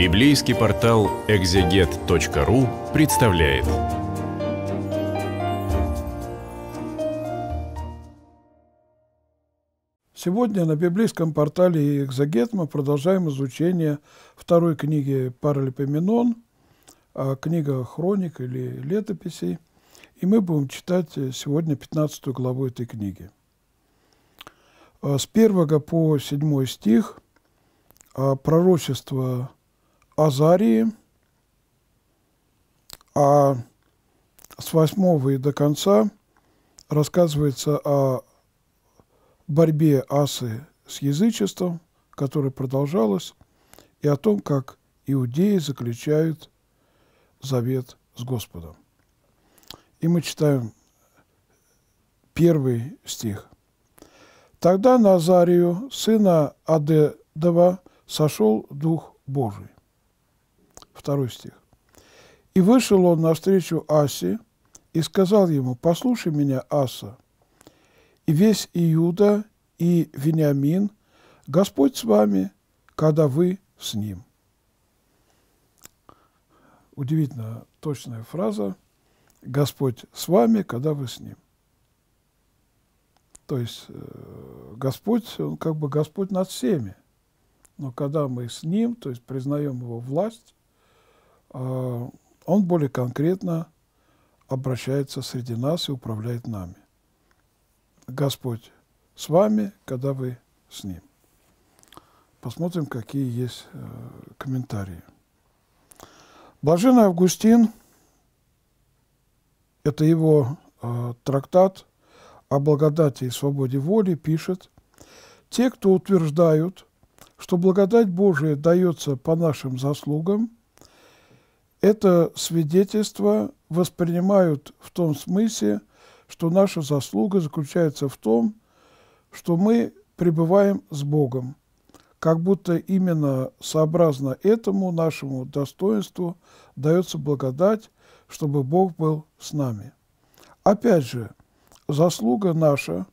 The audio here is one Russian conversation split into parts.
Библейский портал экзегет.ру представляет. Сегодня на библейском портале «Экзогет» мы продолжаем изучение второй книги Паралипоменон, а книга хроник или летописей, и мы будем читать сегодня 15 главу этой книги. А с 1 по 7 стих а пророчество Азарии, а с 8 и до конца рассказывается о борьбе асы с язычеством, которая продолжалась, и о том, как иудеи заключают завет с Господом. И мы читаем первый стих. «Тогда на Азарию, сына Адедова, сошел Дух Божий, второй стих. «И вышел он навстречу Асе и сказал ему, «Послушай меня, Аса, и весь Иуда, и Вениамин, Господь с вами, когда вы с ним». Удивительно точная фраза «Господь с вами, когда вы с ним». То есть э, Господь, он как бы Господь над всеми. Но когда мы с Ним, то есть признаем Его власть, а, он более конкретно обращается среди нас и управляет нами. Господь с вами, когда вы с Ним. Посмотрим, какие есть э, комментарии. Блаженный Августин, это его э, трактат о благодати и свободе воли, пишет, «Те, кто утверждают, что благодать Божия дается по нашим заслугам – это свидетельство воспринимают в том смысле, что наша заслуга заключается в том, что мы пребываем с Богом, как будто именно сообразно этому нашему достоинству дается благодать, чтобы Бог был с нами. Опять же, заслуга наша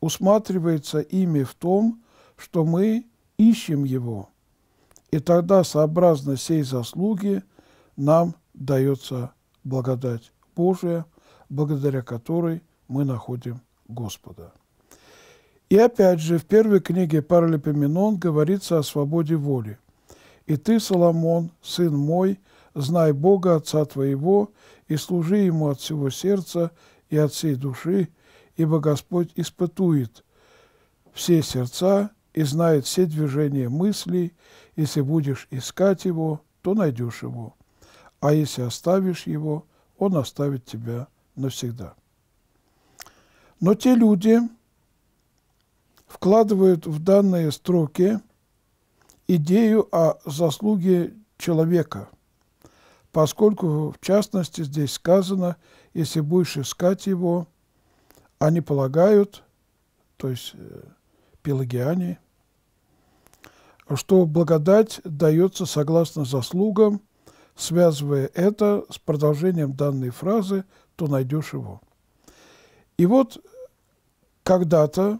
усматривается ими в том, что мы ищем Его, и тогда сообразно сей заслуги – нам дается благодать Божия, благодаря которой мы находим Господа. И опять же, в первой книге Паралипоменон говорится о свободе воли. «И ты, Соломон, сын мой, знай Бога, Отца твоего, и служи Ему от всего сердца и от всей души, ибо Господь испытует все сердца и знает все движения мыслей, если будешь искать Его, то найдешь Его» а если оставишь его, он оставит тебя навсегда. Но те люди вкладывают в данные строки идею о заслуге человека, поскольку, в частности, здесь сказано, если будешь искать его, они полагают, то есть э, пелагиане, что благодать дается согласно заслугам – связывая это с продолжением данной фразы «то найдешь его». И вот когда-то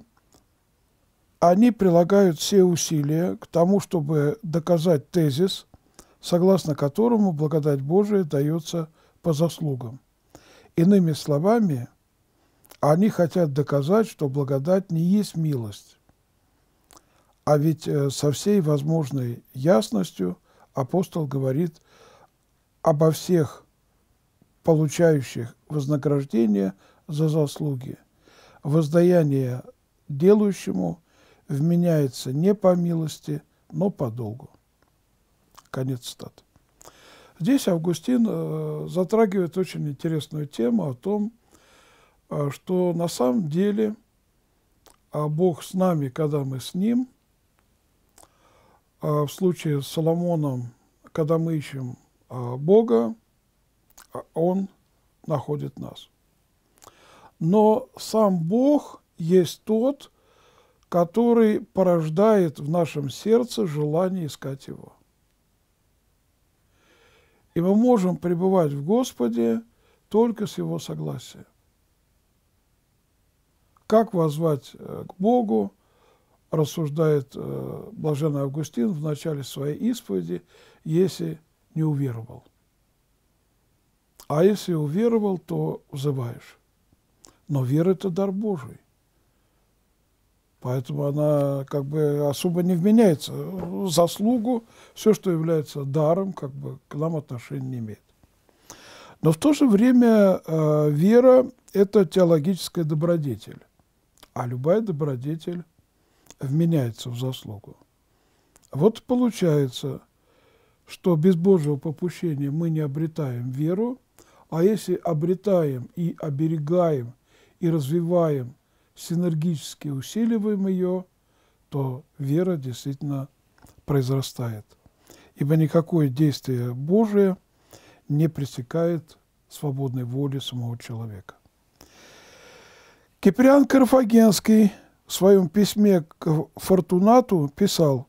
они прилагают все усилия к тому, чтобы доказать тезис, согласно которому благодать Божия дается по заслугам. Иными словами, они хотят доказать, что благодать не есть милость. А ведь э, со всей возможной ясностью апостол говорит – обо всех получающих вознаграждение за заслуги. Воздаяние делающему вменяется не по милости, но по долгу. Конец стат. Здесь Августин э, затрагивает очень интересную тему о том, э, что на самом деле э, Бог с нами, когда мы с Ним, в случае с Соломоном, когда мы ищем а, Бога, а Он находит нас. Но сам Бог есть тот, который порождает в нашем сердце желание искать Его. И мы можем пребывать в Господе только с Его согласия. Как возвать э, к Богу, рассуждает э, блаженный Августин в начале своей исповеди, если не уверовал. А если уверовал, то взываешь. Но вера – это дар Божий. Поэтому она как бы особо не вменяется. Заслугу, все, что является даром, как бы к нам отношения не имеет. Но в то же время э, вера – это теологическая добродетель. А любая добродетель вменяется в заслугу. Вот получается, что без Божьего попущения мы не обретаем веру, а если обретаем и оберегаем, и развиваем, синергически усиливаем ее, то вера действительно произрастает. Ибо никакое действие Божие не пресекает свободной воли самого человека. Киприан Карфагенский в своем письме к Фортунату писал,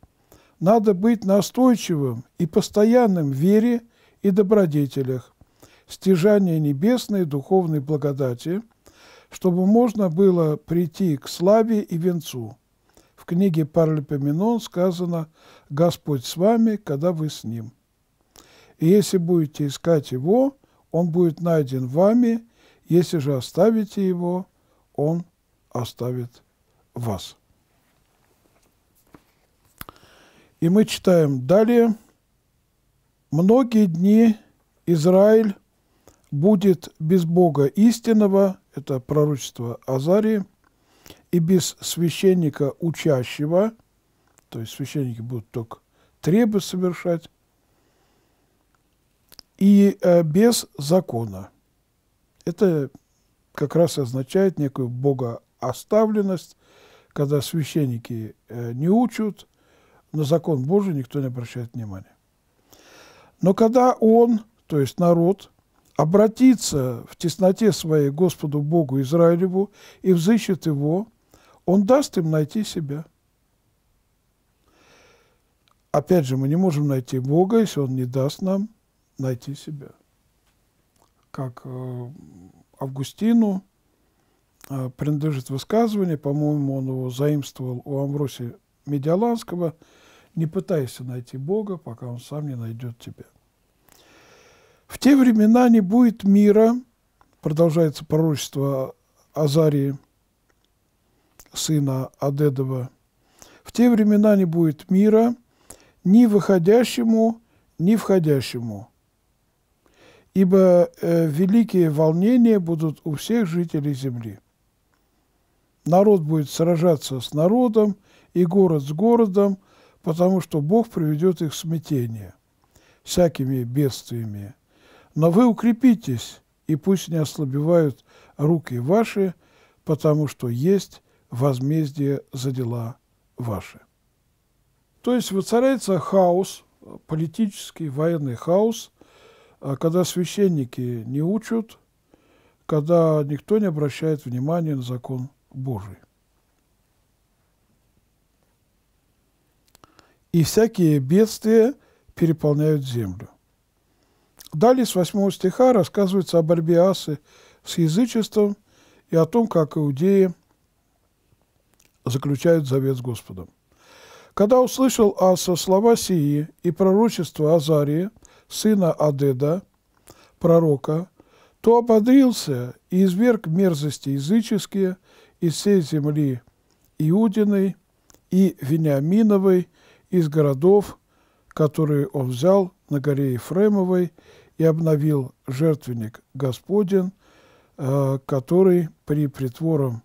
надо быть настойчивым и постоянным в вере и добродетелях, стяжание небесной духовной благодати, чтобы можно было прийти к славе и венцу. В книге Паралипоменон сказано «Господь с вами, когда вы с Ним». И если будете искать Его, Он будет найден вами, если же оставите Его, Он оставит вас. И мы читаем далее. «Многие дни Израиль будет без Бога истинного» – это пророчество Азарии – «и без священника учащего», то есть священники будут только требы совершать, и э, без закона. Это как раз означает некую богооставленность, когда священники э, не учат, на закон Божий никто не обращает внимания. Но когда он, то есть народ, обратится в тесноте своей Господу Богу Израилеву и взыщет его, он даст им найти себя. Опять же, мы не можем найти Бога, если Он не даст нам найти себя. Как э, Августину э, принадлежит высказывание, по-моему, он его заимствовал у Амвросия Медиаланского – не пытайся найти Бога, пока Он сам не найдет тебя. В те времена не будет мира, продолжается пророчество Азарии, сына Адедова. В те времена не будет мира ни выходящему, ни входящему, ибо э, великие волнения будут у всех жителей земли. Народ будет сражаться с народом, и город с городом – потому что Бог приведет их в смятение всякими бедствиями. Но вы укрепитесь, и пусть не ослабевают руки ваши, потому что есть возмездие за дела ваши. То есть воцаряется хаос, политический, военный хаос, а, когда священники не учат, когда никто не обращает внимания на закон Божий. и всякие бедствия переполняют землю. Далее с 8 стиха рассказывается о борьбе Асы с язычеством и о том, как иудеи заключают завет с Господом. Когда услышал Аса слова сии и пророчество Азария, сына Адеда, пророка, то ободрился и изверг мерзости языческие из всей земли Иудиной и Вениаминовой – из городов, которые он взял на горе Ефремовой и обновил жертвенник Господен, э, который при притвором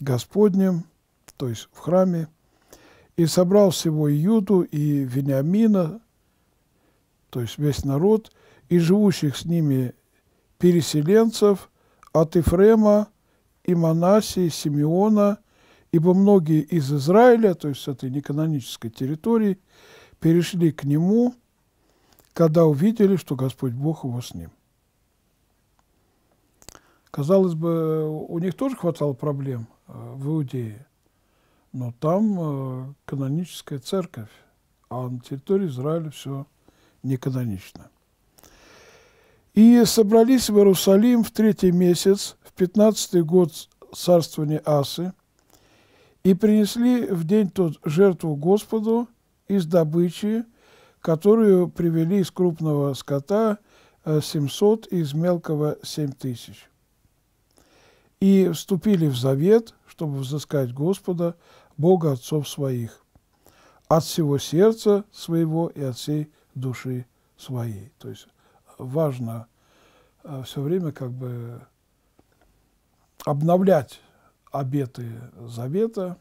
Господнем, то есть в храме, и собрал всего Иуду и Вениамина, то есть весь народ, и живущих с ними переселенцев от Ефрема и Манасии, Симеона – ибо многие из Израиля, то есть с этой неканонической территории, перешли к нему, когда увидели, что Господь Бог его с ним. Казалось бы, у них тоже хватало проблем э, в Иудее, но там э, каноническая церковь, а на территории Израиля все неканонично. И собрались в Иерусалим в третий месяц, в пятнадцатый год царствования Асы, и принесли в день тот жертву Господу из добычи, которую привели из крупного скота 700 э, из мелкого 7 тысяч. И вступили в завет, чтобы взыскать Господа, Бога отцов своих, от всего сердца своего и от всей души своей. То есть важно э, все время как бы обновлять обеты завета,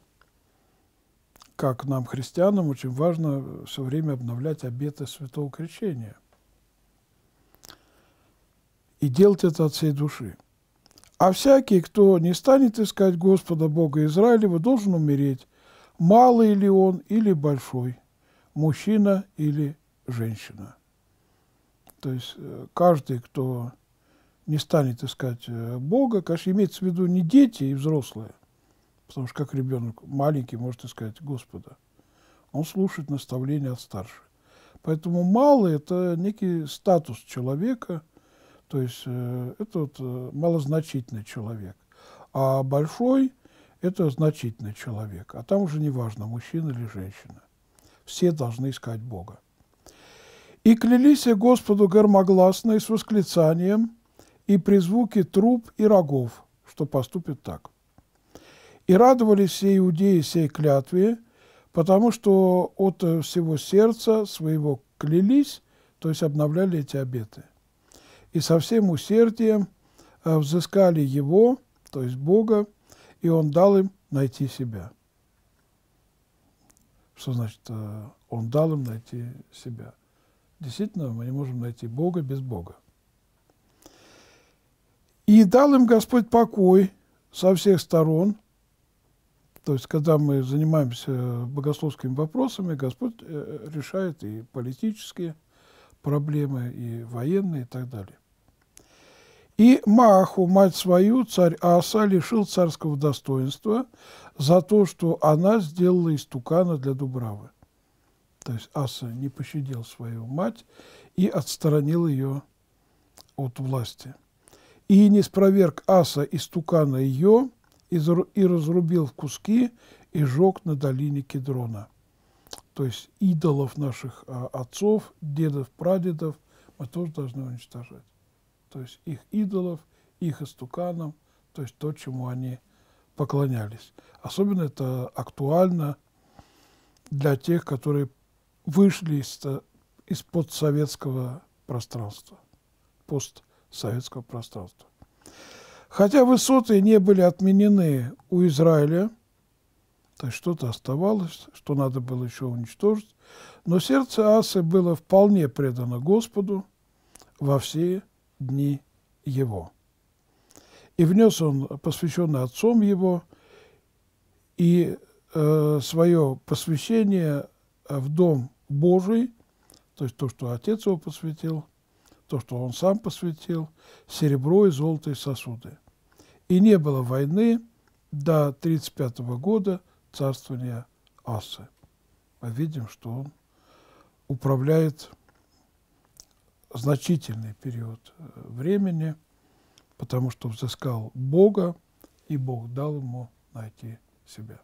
как нам, христианам, очень важно все время обновлять обеты святого крещения. И делать это от всей души. А всякий, кто не станет искать Господа Бога Израилева, должен умереть, малый ли он или большой, мужчина или женщина. То есть э, каждый, кто не станет искать э, Бога, конечно, имеется в виду не дети и взрослые, потому что как ребенок маленький может искать Господа, он слушает наставления от старших. Поэтому малый – это некий статус человека, то есть э, это вот э, малозначительный человек, а большой – это значительный человек, а там уже не важно, мужчина или женщина. Все должны искать Бога. «И клялись я Господу гормогласно и с восклицанием – и при звуке труб и рогов, что поступит так. И радовались все иудеи сей клятве, потому что от всего сердца своего клялись, то есть обновляли эти обеты. И со всем усердием э, взыскали его, то есть Бога, и он дал им найти себя. Что значит э, «он дал им найти себя»? Действительно, мы не можем найти Бога без Бога. И дал им Господь покой со всех сторон. То есть, когда мы занимаемся богословскими вопросами, Господь э, э, решает и политические проблемы, и военные, и так далее. И Маху, мать свою, царь Аса, лишил царского достоинства за то, что она сделала из тукана для Дубравы. То есть Аса не пощадил свою мать и отстранил ее от власти и не спроверг аса и стукана ее, и разрубил в куски, и жег на долине Кедрона. То есть идолов наших а, отцов, дедов, прадедов мы тоже должны уничтожать. То есть их идолов, их истуканов, то есть то, чему они поклонялись. Особенно это актуально для тех, которые вышли из, из-под советского пространства, постсоветского советского пространства. Хотя высоты не были отменены у Израиля, то есть что-то оставалось, что надо было еще уничтожить, но сердце Асы было вполне предано Господу во все дни его. И внес он, посвященный отцом его, и э, свое посвящение в Дом Божий, то есть то, что отец его посвятил, то, что он сам посвятил, серебро и золотые сосуды. И не было войны до 35 года царствования Асы. Мы видим, что он управляет значительный период э, времени, потому что взыскал Бога, и Бог дал ему найти себя.